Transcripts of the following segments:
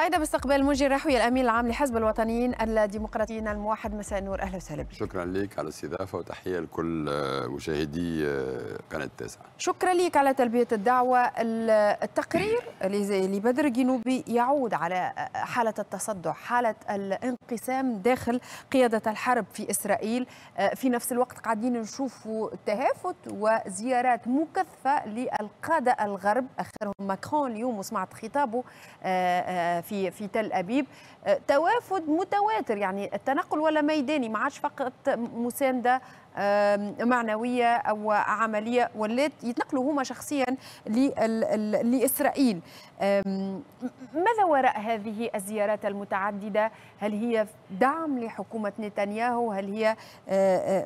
سعيدة باستقبال موجي الرحوي الأمين العام لحزب الوطنيين الديمقراطيين الموحد مساء النور أهلا وسهلا بك شكرا لك على الاستضافة وتحية لكل آه، مشاهدي آه، قناة التاسعة شكرا لك على تلبية الدعوة التقرير لبدر جنوبي يعود على آه، حالة التصدع حالة الانقسام داخل قيادة الحرب في إسرائيل في نفس الوقت قاعدين نشوفوا تهافت وزيارات مكثفة للقادة الغرب آخرهم ماكرون اليوم وسمعت خطابه في في في تل ابيب آه، توافد متواتر يعني التنقل ولا ميداني ما عادش فقط مسانده معنويه او عمليه ولات يتنقلوا هما شخصيا لاسرائيل ماذا وراء هذه الزيارات المتعدده هل هي دعم لحكومه نتنياهو هل هي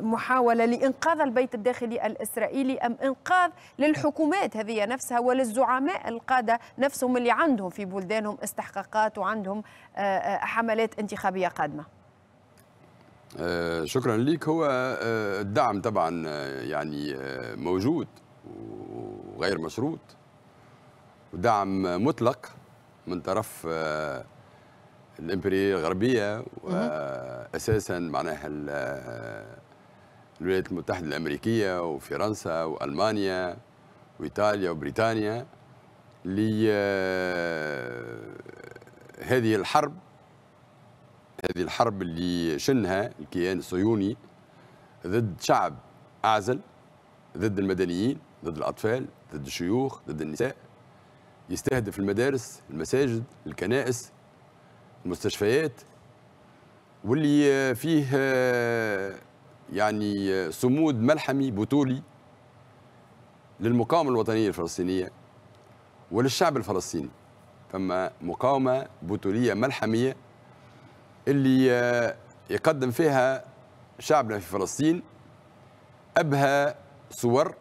محاوله لانقاذ البيت الداخلي الاسرائيلي ام انقاذ للحكومات هذه نفسها وللزعماء القاده نفسهم اللي عندهم في بلدانهم استحقاقات وعندهم حملات انتخابيه قادمه آه، شكرا ليك هو آه، الدعم طبعا آه، يعني موجود وغير مشروط ودعم مطلق من طرف الإمبرية الغربية وأساسا معناها الولايات المتحدة الأمريكية وفرنسا وألمانيا وإيطاليا وبريطانيا لهذه الحرب هذه الحرب اللي شنها الكيان الصهيوني ضد شعب اعزل ضد المدنيين ضد الاطفال ضد الشيوخ ضد النساء يستهدف المدارس المساجد الكنائس المستشفيات واللي فيه يعني صمود ملحمي بطولي للمقاومه الوطنيه الفلسطينيه وللشعب الفلسطيني فما مقاومه بطوليه ملحميه اللي آه، يقدم فيها شعبنا في فلسطين أبهى صور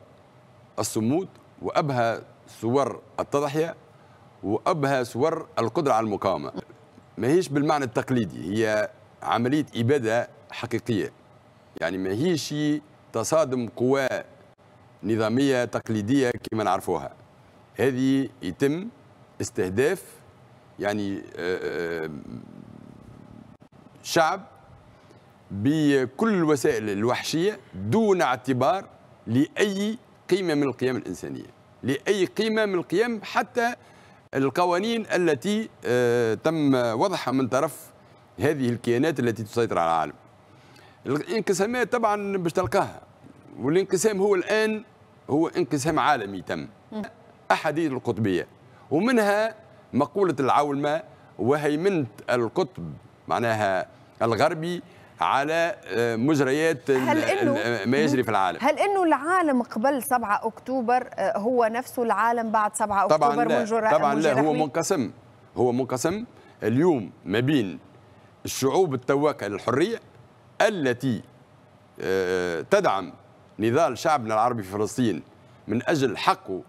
الصمود وأبهى صور التضحية وأبهى صور القدرة على المقاومة ما هيش بالمعنى التقليدي هي عملية إبادة حقيقية يعني ما هيش تصادم قوى نظامية تقليدية كما نعرفوها هذه يتم استهداف يعني آه، آه، شعب بكل الوسائل الوحشية دون اعتبار لأي قيمة من القيم الإنسانية لأي قيمة من القيم حتى القوانين التي آه، تم وضعها من طرف هذه الكيانات التي تسيطر على العالم الانقسامات طبعا باش تلقاها والانقسام هو الآن هو انقسام عالمي تم أحاديث القطبية ومنها مقولة العولمة وهيمنة القطب معناها الغربي على آه، مجريات آه، ما يجري في العالم هل انه العالم قبل 7 اكتوبر آه، هو نفسه العالم بعد 7 اكتوبر طبعا لا من طبعا لا هو منقسم هو منقسم اليوم ما بين الشعوب التواكة للحرية التي تدعم نضال شعبنا العربي في فلسطين من أجل حقه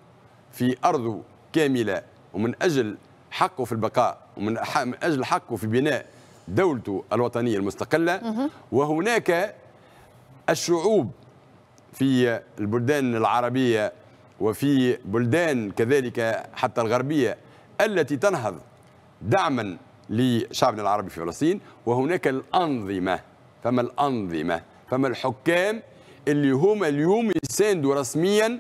في أرضه كاملة ومن أجل حقه في البقاء ومن أجل حقه في بناء دولته الوطنية المستقلة وهناك الشعوب في البلدان العربية وفي بلدان كذلك حتى الغربية التي تنهض دعما لشعبنا العربي في فلسطين وهناك الأنظمة فما الأنظمة فما الحكام اللي هما اليوم يساندوا رسميا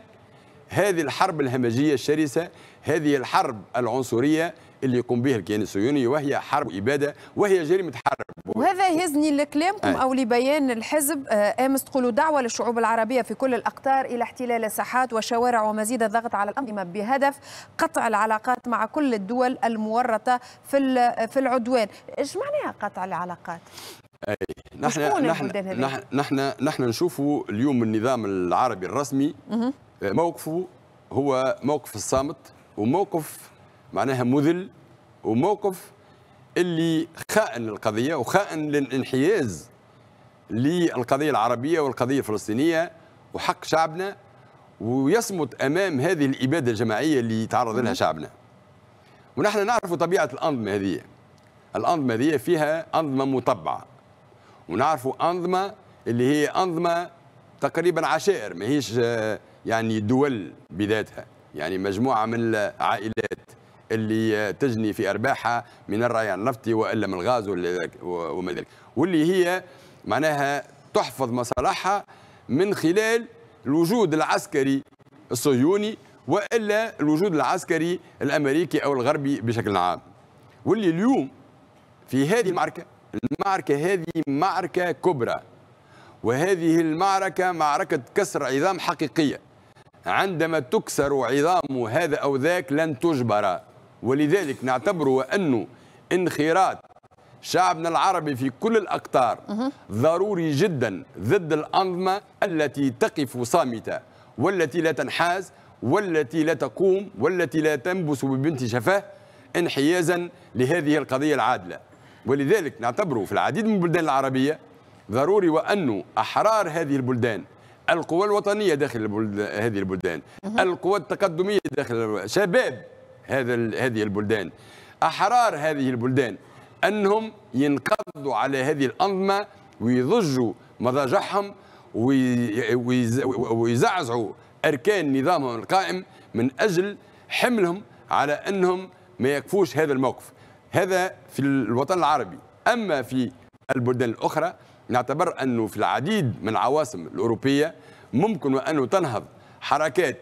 هذه الحرب الهمجية الشرسة هذه الحرب العنصرية اللي يقوم به الكيان الصهيوني وهي حرب إبادة وهي جريمة حرب وهذا يهزني لكلامكم أو لبيان الحزب آه، أمس تقولوا دعوة للشعوب العربية في كل الأقطار إلى احتلال ساحات وشوارع ومزيد الضغط على الأنظمة بهدف قطع العلاقات مع كل الدول المورطة في في العدوان إيش معناها قطع العلاقات؟ أي. نحن نحن نحن, نحن نحن نشوفوا اليوم النظام العربي الرسمي آه، موقفه هو موقف الصامت وموقف معناها مذل وموقف اللي خائن للقضيه وخائن للانحياز للقضيه العربيه والقضيه الفلسطينيه وحق شعبنا ويصمت امام هذه الاباده الجماعيه اللي يتعرض لها شعبنا. ونحن نعرف طبيعه الانظمه هذه. الانظمه هذه فيها انظمه مطبعه. ونعرفوا انظمه اللي هي انظمه تقريبا عشائر ما هيش آه، يعني دول بذاتها، يعني مجموعه من العائلات اللي تجني في ارباحها من الريان النفطي والا من الغاز وما ذلك واللي هي معناها تحفظ مصالحها من خلال الوجود العسكري الصهيوني والا الوجود العسكري الامريكي او الغربي بشكل عام واللي اليوم في هذه المعركه المعركه هذه معركه كبرى وهذه المعركه معركه كسر عظام حقيقيه عندما تكسر عظام هذا او ذاك لن تجبر ولذلك نعتبر انه انخراط شعبنا العربي في كل الأقطار ضروري جدا ضد الأنظمة التي تقف صامتة والتي لا تنحاز والتي لا تقوم والتي لا تنبس ببنت شفاه انحيازا لهذه القضية العادلة ولذلك نعتبر في العديد من البلدان العربية ضروري وأنه أحرار هذه البلدان القوى الوطنية داخل هذه البلدان القوى التقدمية داخل شباب هذا هذه البلدان أحرار هذه البلدان أنهم ينقضوا على هذه الأنظمة ويضجوا مضاجعهم ويزعزعوا أركان نظامهم القائم من أجل حملهم على أنهم ما يكفوش هذا الموقف هذا في الوطن العربي أما في البلدان الأخرى نعتبر أنه في العديد من العواصم الأوروبية ممكن أنه تنهض حركات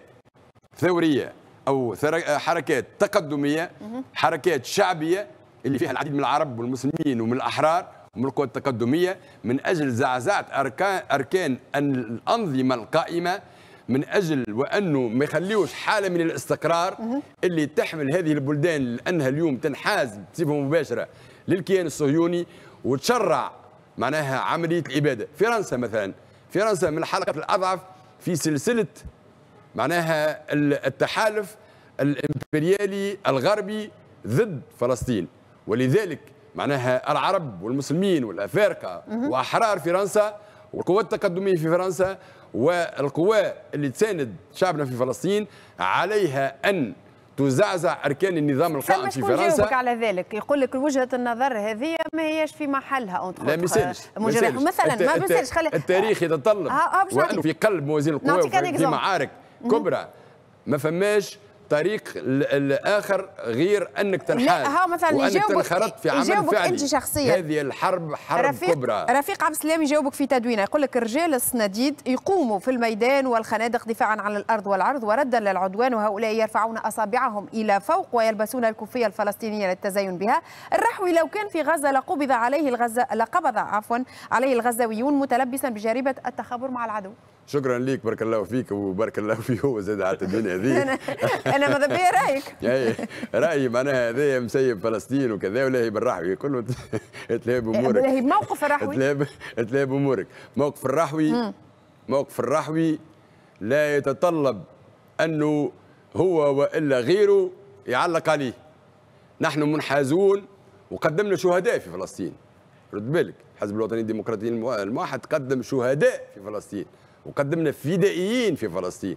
ثورية او حركات تقدميه حركات شعبيه اللي فيها العديد من العرب والمسلمين ومن الاحرار ومن القوى التقدميه من اجل زعزعه اركان اركان الانظمه القائمه من اجل وانه ما يخليوش حاله من الاستقرار اللي تحمل هذه البلدان لانها اليوم تنحاز بصفه مباشره للكيان الصهيوني وتشرع معناها عمليه الاباده فرنسا مثلا فرنسا من الحلقه الاضعف في سلسله معناها التحالف الامبريالي الغربي ضد فلسطين ولذلك معناها العرب والمسلمين والافارقه واحرار فرنسا والقوات التقدميه في فرنسا والقوى اللي تساند شعبنا في فلسطين عليها ان تزعزع اركان النظام القائم في فرنسا على ذلك يقول لك وجهه النظر هذه ما هياش في محلها لا يسالش. مثلا ما يسالش خلي التاريخ يتطلب وانه في قلب موازين القوى في معارك كبرى ما فماش طريق الاخر غير انك تنحاز ها مثلا وانك في عمل يجاوبك فعلي انت شخصيا هذه الحرب حرب رفيق كبرى رفيق عبد السلام يجاوبك في تدوينه يقول لك رجال الصناديد يقوموا في الميدان والخنادق دفاعا عن الارض والعرض وردا للعدوان وهؤلاء يرفعون اصابعهم الى فوق ويلبسون الكوفيه الفلسطينيه للتزين بها الرحوي لو كان في غزه لقبض عليه الغزه لقبض عفوا عليه الغزاويون متلبسا بجريبه التخابر مع العدو شكرا ليك بارك الله فيك وبارك الله في هو زاد على الدنيا هذه انا ماذا بيا رايك اي رايي معناها هذا مسيب فلسطين وكذا ولا هي بالرحوي كله تلاب بامورك هي موقف الرحوي تلاب تلاب بامورك موقف الرحوي موقف الرحوي لا يتطلب انه هو والا غيره يعلق عليه نحن منحازون وقدمنا شهداء في فلسطين رد بالك الحزب الوطني الديمقراطي الموحد قدم شهداء في فلسطين وقدمنا فدائيين في فلسطين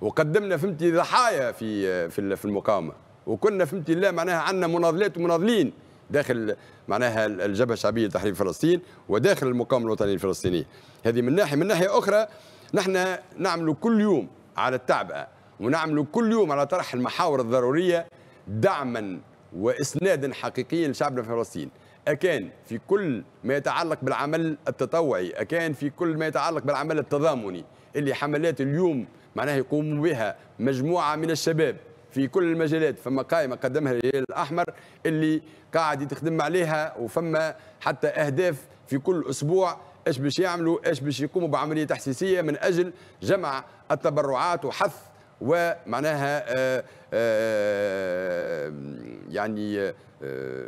وقدمنا فهمتي ضحايا في في في المقاومه وكنا فهمتي لا معناها عندنا مناضلات ومناضلين داخل معناها الجبهه الشعبيه لتحرير فلسطين وداخل المقاومه الوطنيه الفلسطينيه هذه من ناحيه من ناحيه اخرى نحن نعمل كل يوم على التعبئه ونعمل كل يوم على طرح المحاور الضروريه دعما واسنادا حقيقيا لشعبنا في فلسطين أكان في كل ما يتعلق بالعمل التطوعي أكان في كل ما يتعلق بالعمل التضامني اللي حملات اليوم معناها يقوم بها مجموعة من الشباب في كل المجالات فما قائمة قدمها الهلال الأحمر اللي قاعد يتخدم عليها وفما حتى أهداف في كل أسبوع ايش باش يعملوا ايش باش يقوموا بعملية تحسيسية من أجل جمع التبرعات وحث ومعناها آآ آه، آآ آه، يعني آآ آه،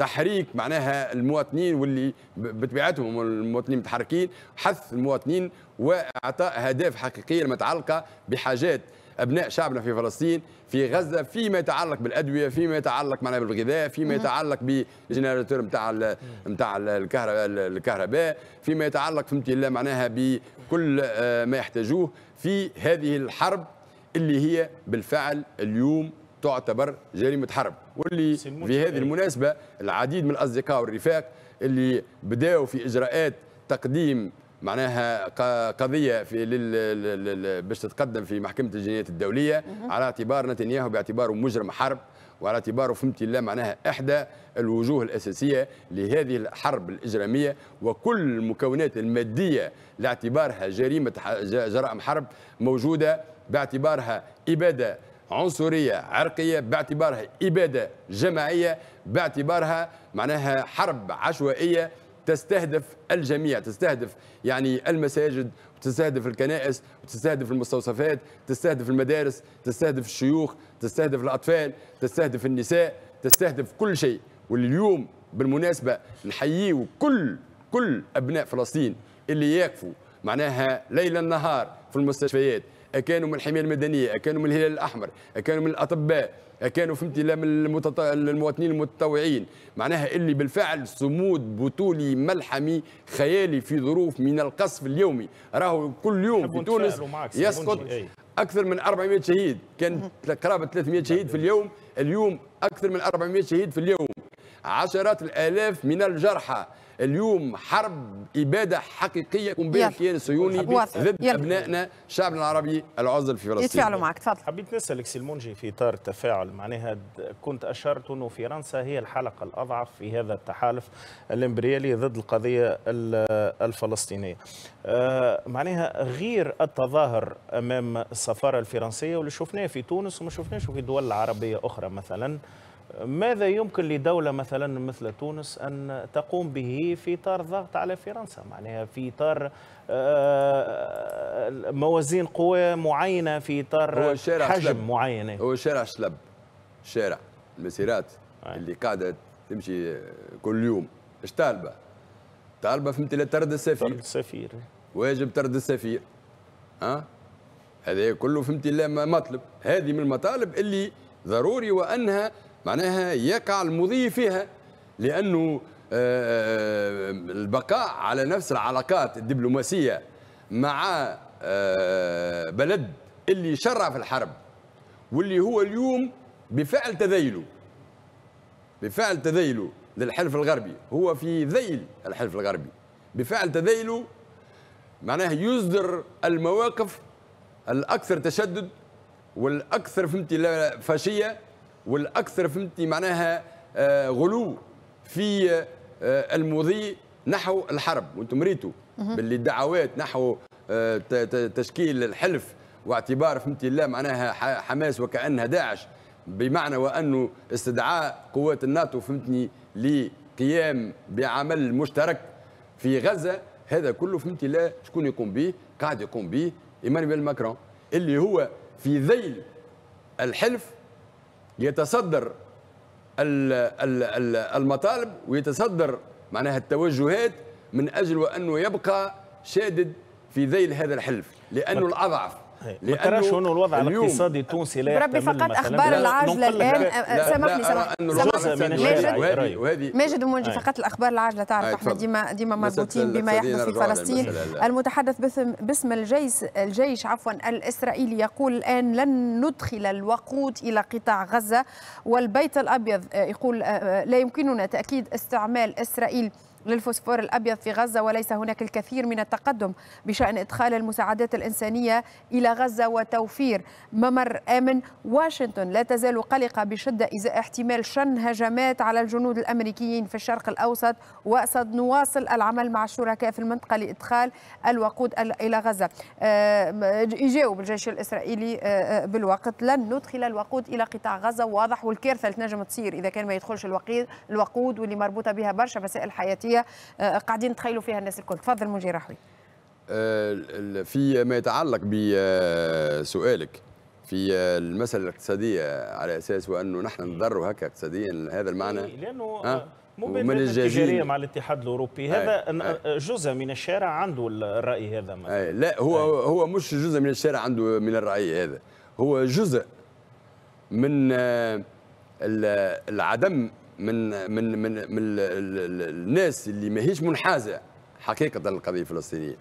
تحريك معناها المواطنين واللي بطبيعتهم المواطنين متحركين حث المواطنين واعطاء اهداف حقيقيه متعلقه بحاجات ابناء شعبنا في فلسطين في غزه فيما يتعلق بالادويه فيما يتعلق معناها بالغذاء فيما يتعلق بالجنراتور نتاع نتاع الكهرباء الكهرباء فيما يتعلق فهمت الله معناها بكل آه، ما يحتاجوه في هذه الحرب اللي هي بالفعل اليوم تعتبر جريمه حرب واللي في هذه المناسبه العديد من الاصدقاء والرفاق اللي بداوا في اجراءات تقديم معناها قضيه في لل... باش تتقدم في محكمه الجنايات الدوليه على اعتبار نتنياهو باعتباره مجرم حرب وعلى اعتباره فهمتي الله معناها احدى الوجوه الاساسيه لهذه الحرب الاجراميه وكل المكونات الماديه لاعتبارها جريمه جرائم حرب موجوده باعتبارها اباده عنصريه عرقيه باعتبارها اباده جماعيه باعتبارها معناها حرب عشوائيه تستهدف الجميع تستهدف يعني المساجد وتستهدف الكنائس وتستهدف المستوصفات تستهدف المدارس تستهدف الشيوخ تستهدف الأطفال تستهدف النساء تستهدف كل شيء واليوم بالمناسبة نحييو كل كل أبناء فلسطين اللي يقفوا معناها ليلا نهار في المستشفيات كانوا من الحمايه المدنيه كانوا من الهلال الاحمر كانوا من الاطباء كانوا فهمتي لا من المتط... المواطنين المتطوعين معناها اللي بالفعل صمود بطولي ملحمي خيالي في ظروف من القصف اليومي راهو كل يوم في تونس يسقط اكثر من 400 شهيد كان قرابه 300 شهيد في اليوم اليوم اكثر من 400 شهيد في اليوم عشرات الالاف من الجرحى اليوم حرب إبادة حقيقية يكون بين الكيان الصهيوني ضد أبنائنا شعبنا العربي العزل في فلسطين يتفاعلوا معك تفضل حبيت نسألك سيلمونجي في إطار التفاعل معناها كنت أشرت أنه فرنسا هي الحلقة الأضعف في هذا التحالف الإمبريالي ضد القضية الفلسطينية آه، معناها غير التظاهر أمام السفارة الفرنسية واللي شفناه في تونس وما شفناش في دول عربية أخرى مثلا ماذا يمكن لدولة مثلا مثل تونس أن تقوم به في إطار ضغط على فرنسا معناها في إطار آه، موازين قوى معينة في إطار حجم معين هو شارع سلب شارع المسيرات نعم. اللي قاعدة تمشي كل يوم اش طالبة طالبة فهمت طرد السفير طرد السفير واجب طرد السفير ها هذا كله فهمت لا مطلب هذه من المطالب اللي ضروري وأنها معناها يقع المضي فيها لأنه آه، آه، البقاء على نفس العلاقات الدبلوماسية مع آه، بلد اللي شرع في الحرب واللي هو اليوم بفعل تذيله بفعل تذيله للحلف الغربي هو في ذيل الحلف الغربي بفعل تذيله معناه يصدر المواقف الأكثر تشدد والأكثر فهمتي فاشية والاكثر فهمتني معناها آه، غلو في آه، آه، المضي نحو الحرب وانتم ريتوا باللي الدعوات نحو تشكيل الحلف واعتبار فهمتي الله معناها حماس وكانها داعش بمعنى وانه استدعاء قوات الناتو فهمتني لقيام بعمل مشترك في غزه هذا كله فهمتي لا شكون يقوم به قاعد يقوم به ايمانويل ماكرون اللي هو في ذيل الحلف يتصدر المطالب ويتصدر معناها التوجهات من اجل وانه يبقى شادد في ذيل هذا الحلف لانه الاضعف لأنه ما انه الوضع الاقتصادي التونسي لا بربي فقط اخبار العاجله الان سامحني سامحني ماجد ومنجي فقط الاخبار العاجله تعرف احنا ديما ديما مربوطين بما يحدث في فلسطين المتحدث باسم الجيش الجيش عفوا الاسرائيلي يقول الان لن ندخل الوقود الى قطاع غزه والبيت الابيض آه، يقول آه، آه، لا يمكننا تاكيد استعمال اسرائيل للفوسفور الأبيض في غزة وليس هناك الكثير من التقدم بشأن إدخال المساعدات الإنسانية إلى غزة وتوفير ممر آمن واشنطن لا تزال قلقة بشدة إزاء احتمال شن هجمات على الجنود الأمريكيين في الشرق الأوسط وسنواصل العمل مع الشركاء في المنطقة لإدخال الوقود إلى غزة آه، يجاوب الجيش الإسرائيلي آه، آه، بالوقت لن ندخل الوقود إلى قطاع غزة واضح والكارثة اللي تنجم تصير إذا كان ما يدخلش الوقود واللي مربوطة بها برشا مسائل حياتية الصحيه قاعدين تخيلوا فيها الناس الكل تفضل منجي رحوي آه، فيما يتعلق بسؤالك آه، في آه، المسألة الاقتصادية على أساس وأنه نحن نضر هكا اقتصاديا هذا المعنى إيه لأنه أه؟ مبادرة التجارية مع الاتحاد الأوروبي هذا جزء من الشارع عنده الرأي هذا لا هو أي. هو مش جزء من الشارع عنده من الرأي هذا هو جزء من العدم من من من من الناس اللي ماهيش منحازه حقيقه للقضيه الفلسطينيه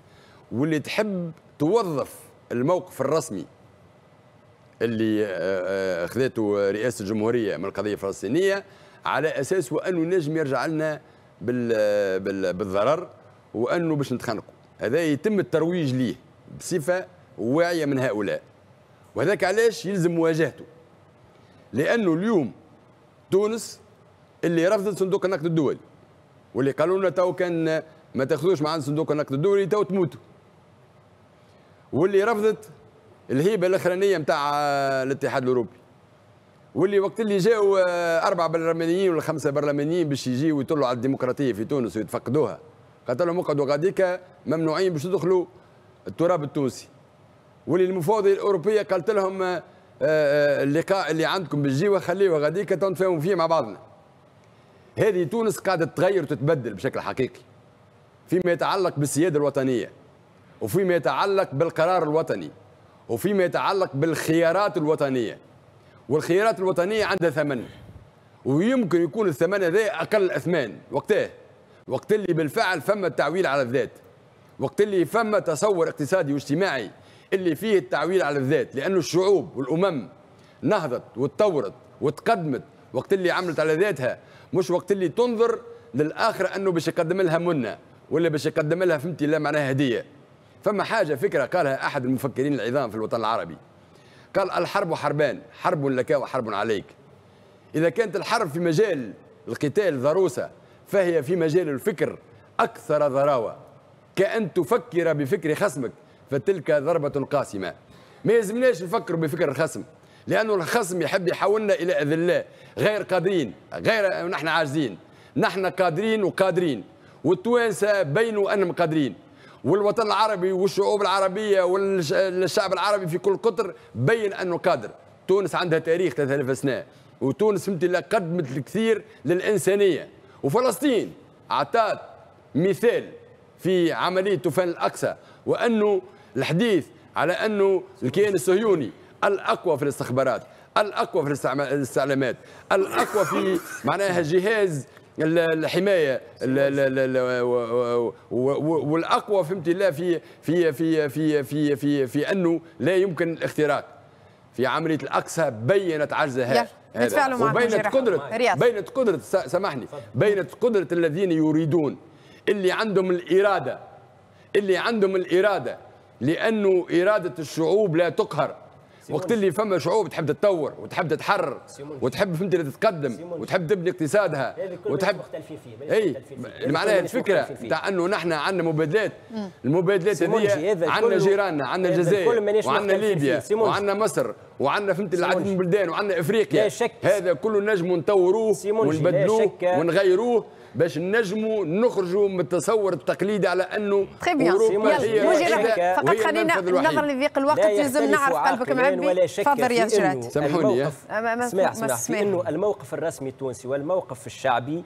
واللي تحب توظف الموقف الرسمي اللي آه، آه، اخذته رئاسه الجمهوريه من القضيه الفلسطينيه على اساس وانه نجم يرجع لنا بالضرر وانه باش نتخانقوا هذا يتم الترويج ليه بصفه واعيه من هؤلاء وهذاك علاش يلزم مواجهته لانه اليوم تونس اللي رفضت صندوق النقد الدولي واللي قالوا لنا تو كان ما تاخذوش معنا صندوق النقد الدولي تو تموتوا واللي رفضت الهيبه الاخرانيه نتاع آه، الاتحاد الاوروبي واللي وقت اللي جاوا آه، اربع برلمانيين ولا خمسه برلمانيين باش يجيو ويطلوا على الديمقراطيه في تونس ويتفقدوها قالت لهم اقعدوا غاديكا ممنوعين باش تدخلوا التراب التونسي واللي المفوضيه الاوروبيه قالت لهم آه، اللقاء اللي عندكم بالجيوه خليوه غاديكا تنتفاهموا فيه مع بعضنا هذه تونس قاعدة تتغير وتتبدل بشكل حقيقي فيما يتعلق بالسيادة الوطنية وفيما يتعلق بالقرار الوطني وفيما يتعلق بالخيارات الوطنية والخيارات الوطنية عندها ثمن ويمكن يكون الثمن هذا أقل أثمان وقتاه وقت اللي بالفعل فما التعويل على الذات وقت اللي فما تصور اقتصادي واجتماعي اللي فيه التعويل على الذات لأن الشعوب والأمم نهضت وتطورت وتقدمت وقت اللي عملت على ذاتها مش وقت اللي تنظر للاخر انه باش يقدم لها منه ولا باش يقدم لها فهمتي لا معناها هديه فما حاجه فكره قالها احد المفكرين العظام في الوطن العربي قال الحرب حربان حرب لك وحرب عليك اذا كانت الحرب في مجال القتال ضروسه فهي في مجال الفكر اكثر ضراوه كان تفكر بفكر خصمك فتلك ضربه قاسمه ما يلزمناش نفكروا بفكر الخصم لانه الخصم يحب يحولنا الى اذلاء غير قادرين غير نحن عاجزين نحن قادرين وقادرين والتوانسه بينوا انهم قادرين والوطن العربي والشعوب العربيه والشعب العربي في كل قطر بين انه قادر تونس عندها تاريخ 3000 سنه وتونس فهمت اللي قدمت الكثير للانسانيه وفلسطين اعطت مثال في عمليه طوفان الاقصى وانه الحديث على انه الكيان الصهيوني الاقوى في الاستخبارات الاقوى في الاستعلامات الاقوى في معناها جهاز الحمايه والاقوى فهمتي الله في في في في في في, في انه لا يمكن الاختراق في عمليه الاقصى بينت عجزها وبينت قدره بينت قدره سامحني بينت قدره الذين يريدون اللي عندهم الاراده اللي عندهم الاراده لانه اراده الشعوب لا تقهر وقت اللي فما شعوب تحب تتطور وتحب تتحرر وتحب فهمت تتقدم وتحب تبني اقتصادها وتحب اي معناها الفكره تاع انه نحن عندنا مبادلات المبادلات هذه عندنا جيراننا عندنا الجزائر وعندنا ليبيا وعندنا مصر وعندنا فهمت العديد من البلدان وعندنا افريقيا هذا كله نجم نطوروه ونبدلوه ونغيروه باش نجموا نخرجوا من التصور التقليدي على انه اوروبا هي فقط خلينا نظرا لضيق الوقت لازم نعرف قلبك معبي تفضل يا جرات سامحوني اسمع سمع انه الموقف الرسمي التونسي والموقف الشعبي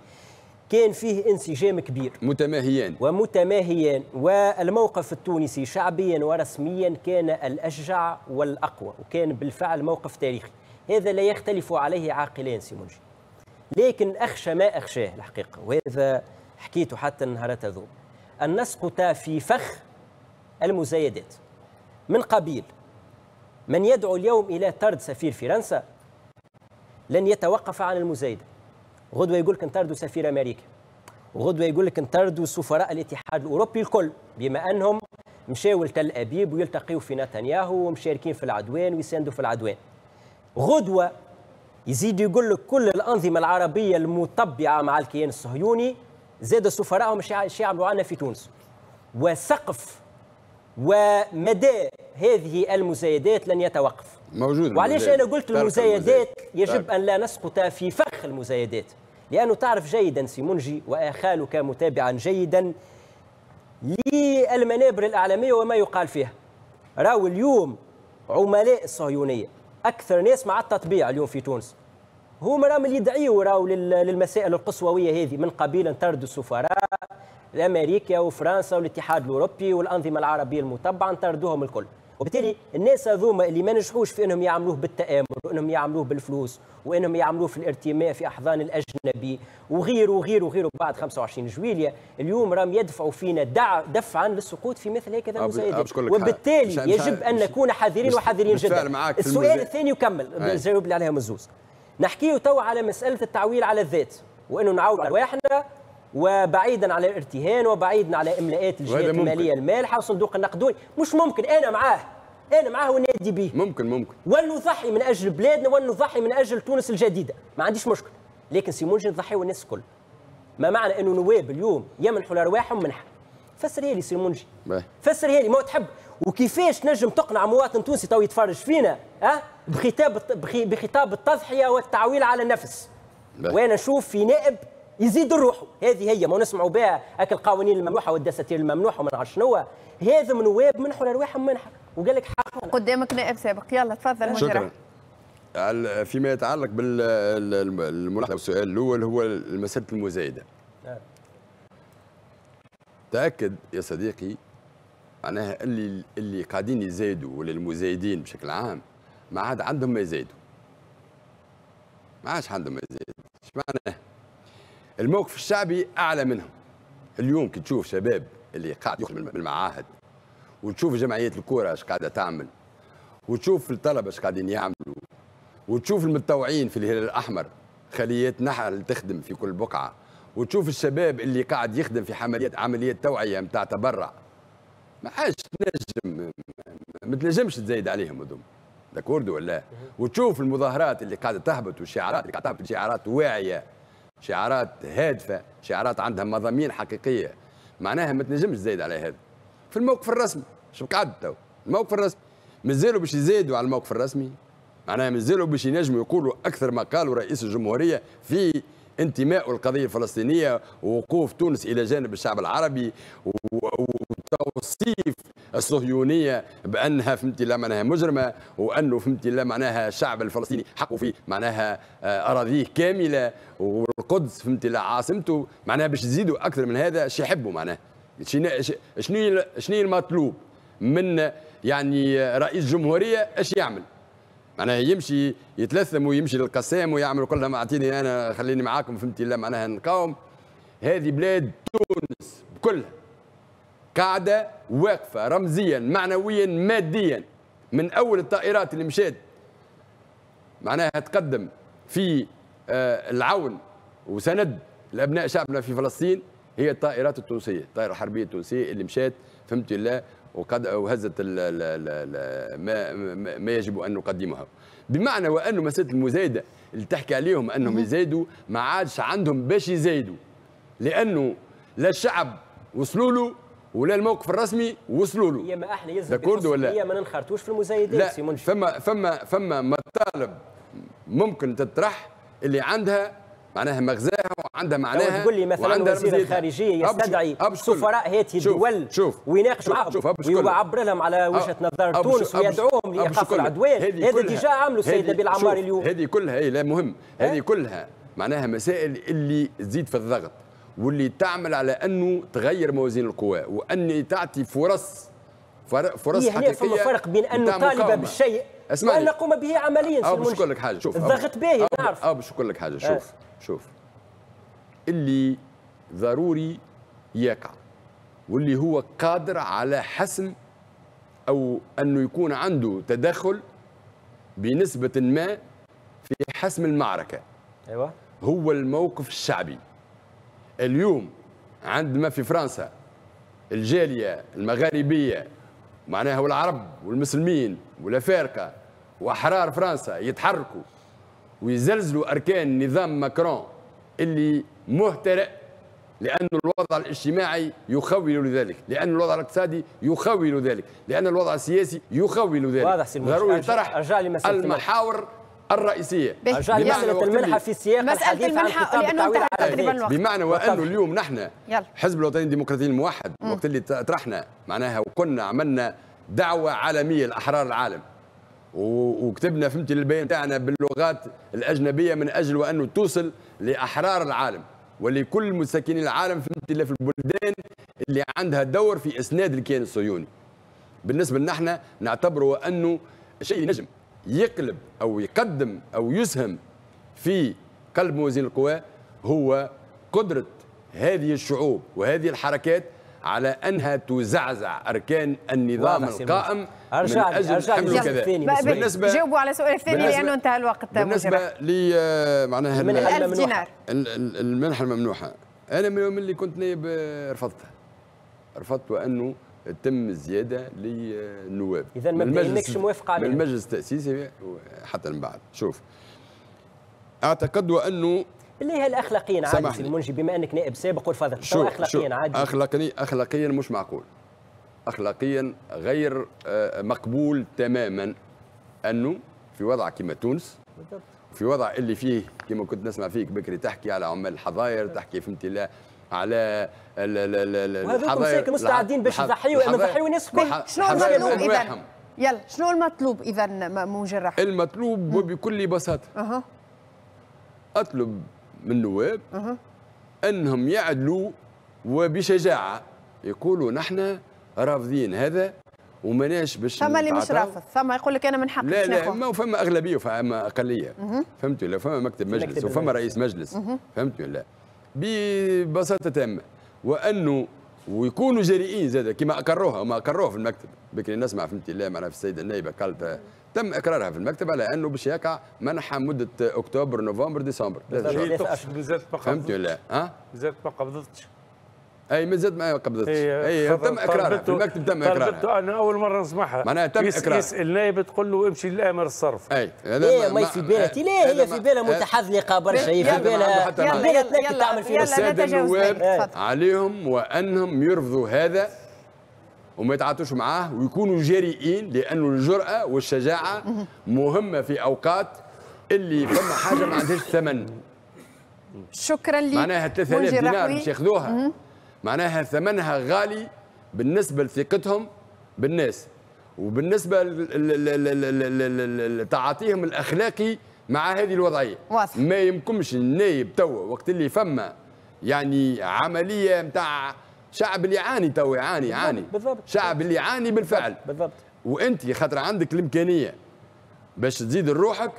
كان فيه انسجام كبير متماهيان ومتماهيان والموقف التونسي شعبيا ورسميا كان الاشجع والاقوى وكان بالفعل موقف تاريخي هذا لا يختلف عليه عاقلان سيمونجي لكن أخشى ما أخشاه الحقيقة وهذا حكيته حتى النهارات هذو أن نسقط في فخ المزايدات من قبيل من يدعو اليوم إلى طرد سفير فرنسا لن يتوقف عن المزايدة غدوة يقول لك نطردوا سفير أمريكا وغدوة يقول لك نطردوا سفراء الاتحاد الأوروبي الكل بما أنهم مشاو لتل أبيب ويلتقيوا في نتنياهو ومشاركين في العدوان ويساندوا في العدوان غدوة يزيد يقول لك كل الأنظمة العربية المطبعة مع الكيان الصهيوني زاد سفرائهم مش يعملوا عنا في تونس وسقف ومدى هذه المزايدات لن يتوقف موجود وعلاش انا قلت المزايدات يجب ان لا نسقط في فخ المزايدات لانه تعرف جيدا سيمونجي واخالك متابعا جيدا للمنابر الاعلاميه وما يقال فيها راهو اليوم عملاء الصهيونيه اكثر ناس مع التطبيع اليوم في تونس هما راهم اللي يدعيوا راهو للمسائل القصويه هذه من قبيل طرد السفراء الامريكا وفرنسا والاتحاد الاوروبي والانظمه العربيه المتبعه نطردوهم الكل وبالتالي الناس هذوما اللي ما نجحوش في انهم يعملوه بالتآمر وانهم يعملوه بالفلوس وانهم يعملوه في الارتماء في احضان الاجنبي وغيره وغيره وغيره بعد 25 جويليا اليوم راهم يدفعوا فينا دع دفعا للسقوط في مثل هكذا المزايدات وبالتالي يجب ان نكون حذرين وحذرين جدا السؤال الثاني يكمل جاوب لي عليها مزوز نحكيه تو على مساله التعويل على الذات وانه نعول على وبعيدا على الارتهان وبعيدا على املاءات الجهات الماليه المالحه وصندوق النقد الدولي مش ممكن انا معاه انا معاه ونادي به ممكن ممكن ونضحي من اجل بلادنا ونضحي من اجل تونس الجديده ما عنديش مشكل لكن سيمونجي نضحي والناس الكل ما معنى انه نواب اليوم يمنحوا لارواحهم منحه فسرها لي سيمونجي فسرها لي ما تحب وكيفاش تنجم تقنع مواطن تونسي تو يتفرج فينا أه؟ بخطاب بخطاب التضحيه والتعويل على النفس وانا نشوف في نائب يزيد روحه هذه هي ما نسمعوا بها هاك القوانين الممنوحه والدساتير الممنوحه وما نعرف شنو هذا من نواب منحوا لارواحهم منحه وقال لك حق قدامك نائب سابق يلا تفضل شكرا فيما يتعلق بالملاحظه السؤال الاول هو مساله المزايده نعم. تاكد يا صديقي معناها اللي اللي قاعدين يزايدوا ولا المزايدين بشكل عام ما عاد عندهم ما يزايدوا ما عادش عندهم ما يزايدوا ايش معنى الموقف الشعبي اعلى منهم اليوم كي تشوف شباب اللي قاعد يخرج من المعاهد وتشوف جمعيات الكوره اش قاعده تعمل وتشوف الطلبه اش قاعدين يعملوا وتشوف المتطوعين في الهلال الاحمر خليات نحل تخدم في كل بقعه وتشوف الشباب اللي قاعد يخدم في عمليات عمليات توعيه نتاع تبرع ما حاش تنجم ما تنجمش تزايد عليهم هذوما داكوردو ولا وتشوف المظاهرات اللي قاعده تهبط والشعارات اللي قاعده تهبط شعارات واعيه شعارات هادفه شعارات عندها مضامين حقيقيه معناها ما تنجمش تزايد على هذا في الموقف الرسمي شو قعد تو الموقف الرسمي مازالوا باش يزيدوا على الموقف الرسمي معناها مازالوا باش ينجموا يقولوا اكثر ما قالوا رئيس الجمهوريه في انتماء القضيه الفلسطينيه ووقوف تونس الى جانب الشعب العربي وتوصيف الصهيونيه بانها فهمتي لا معناها مجرمه وانه فهمتي لا معناها الشعب الفلسطيني حقه في معناها آه، اراضيه كامله والقدس فهمتي لا عاصمته معناها باش يزيدوا اكثر من هذا شي يحبوا معناها شنو شنو المطلوب من يعني رئيس جمهوريه ايش يعمل معناها يمشي يتلثم ويمشي للقسام ويعمل كل ما اعطيني انا خليني معاكم فهمتي لا معناها نقاوم هذه بلاد تونس كلها قاعدة واقفة رمزيا معنويا ماديا من أول الطائرات اللي مشات معناها تقدم في آه، العون وسند لأبناء شعبنا في فلسطين هي الطائرات التونسية الطائرة الحربية التونسية اللي مشات فهمت الله وقد وهزت الـ الـ الـ ما, ما يجب أن نقدمها بمعنى وأنه مسألة المزايدة اللي تحكي عليهم أنهم يزايدوا ما عادش عندهم باش يزايدوا لأنه لا الشعب وصلوا له ولا الموقف الرسمي وصلوا له يا ما احنا يلزم ولا ما ننخرطوش في المزايدات لا سي فما فما فما مطالب ممكن تطرح اللي عندها معناها مغزاها وعندها معناها تقول لي مثلا وزير الخارجيه يستدعي سفراء هذه الدول ويناقش معهم ويعبر لهم على وجهه نظر تونس ويدعوهم لايقاف العدوان هذا ديجا عملوا السيد نبيل عمار اليوم هذه كلها اي لا مهم هذه كلها معناها مسائل اللي تزيد في الضغط واللي تعمل على انه تغير موازين القوى وان تعطي فرص فرص إيه، حقيقيه فما فرق بين انه طالبه بالشيء اسمعني وان نقوم به عمليا او باش نقول لك حاجه شوف الضغط آه، باهي آه، نعرف اه باش نقول لك حاجه شوف آه. شوف اللي ضروري يقع واللي هو قادر على حسم او انه يكون عنده تدخل بنسبه ما في حسم المعركه ايوه هو الموقف الشعبي اليوم عندما في فرنسا الجاليه المغاربيه معناها والعرب والمسلمين والافارقه واحرار فرنسا يتحركوا ويزلزلوا اركان نظام ماكرون اللي مهترئ لأن الوضع الاجتماعي يخول ذلك لأن الوضع الاقتصادي يخول ذلك لأن الوضع السياسي يخول ذلك واضح ضروري طرح المحاور الرئيسيه مساله المنحه في سياق مساله المنحه لانه انتهى تقريبا الوقت بمعنى وانه اليوم نحن الحزب الوطني الديمقراطي الموحد وقت اللي طرحنا معناها وكنا عملنا دعوه عالميه لاحرار العالم وكتبنا فهمت البيان تاعنا باللغات الاجنبيه من اجل وانه توصل لاحرار العالم ولكل مساكين العالم في اللي في البلدان اللي عندها دور في اسناد الكيان الصهيوني بالنسبه لنا نعتبره انه شيء نجم يقلب أو يقدم أو يسهم في قلب موازين القوى هو قدرة هذه الشعوب وهذه الحركات على أنها تزعزع أركان النظام القائم ارجع ارجع أجل الثاني بالنسبة جاوبوا على السؤال الثاني لأنه انتهى الوقت بالنسبة لي آه، معناها المنحة الممنوحة المنحة الممنوحة أنا من اليوم اللي كنت نايب آه، رفضتها رفضت وأنه تم الزياده للنواب اذا ما المجلس موافق عليه المجلس التاسيسي حتى من بعد شوف اعتقد انه اللي هي الاخلاقيا عادي في المنجي بما انك نائب سابق والفاضل شو اخلاقيا عادي اخلاقيا اخلاقيا مش معقول اخلاقيا غير آه، مقبول تماما انه في وضع كما تونس في وضع اللي فيه كما كنت نسمع فيك بكري تحكي على عمال الحظاير تحكي فهمتي لا على وهذوكم ساكن مستعدين باش يضحيوا يضحيوا الناس الكل شنو المطلوب اذا يلا شنو المطلوب اذا مجرح المطلوب وبكل بساطه أه. اطلب من النواب أه. انهم يعدلوا وبشجاعه يقولوا نحن رافضين هذا وماناش باش ثم اللي مش رافض ثم يقول لك انا من حقي لا لا ما فما اغلبيه وفما اقليه فهمت ولا فما مكتب مجلس وفما رئيس مجلس فهمت ولا ببساطه تامه وانه ويكونوا جريئين زاد كما اقروها وما اقروها في المكتب بكري نسمع فهمت لا معناها في السيده النائبه قالت تم اقرارها في المكتب على انه باش يقع منحها مده اكتوبر نوفمبر ديسمبر ثلاث شهور فهمت ولا ها؟ زاد ما قبضتش اي مازالت ما قبضتش اي, أي تم اقرارها في المكتب تم اقرارها انا اول مره نسمعها معناها تم اقرارها يسال نائب تقول له امشي لامر الصرف اي هذا إيه ما في بالها لا هي في بالها متحذلقه برشا هي في بالها في بالها تنكت تعمل فيها الساده النواب إيه. عليهم وانهم يرفضوا هذا وما يتعاطوش معاه ويكونوا جريئين لانه الجراه والشجاعه مهمه في اوقات اللي فما حاجه ما عندهاش ثمن شكرا لك معناها 3000 دينار باش ياخذوها معناها ثمنها غالي بالنسبة لثقتهم بالناس وبالنسبة لتعاطيهم الأخلاقي مع هذه الوضعية واضح. ما يمكنش النايب توا وقت اللي فما يعني عملية نتاع شعب اللي يعاني توا يعاني يعاني بالضبط. شعب اللي يعاني بالفعل بالضبط وانت خاطر عندك الامكانيه باش تزيد روحك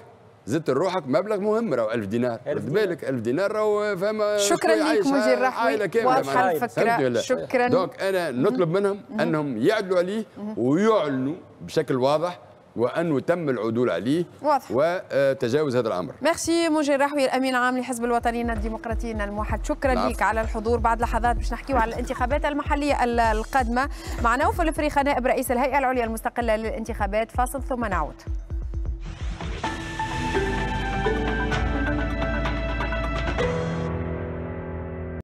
زدت لروحك مبلغ مهم راهو 1000 دينار رد بالك 1000 دينار راهو فما شكرا لك مجير الرحوي واضحه الفكره شكرا دونك انا نطلب منهم انهم يعدلوا عليه ويعلنوا بشكل واضح وانه تم العدول عليه واضح. وتجاوز هذا الامر ميرسي مجير رحوي الامين العام لحزب الوطنيين الديمقراطيين الموحد شكرا نعم. لك على الحضور بعد لحظات باش نحكيو على الانتخابات المحليه القادمه مع نوفل الفريخه نائب رئيس الهيئه العليا المستقله للانتخابات فاصل ثم نعود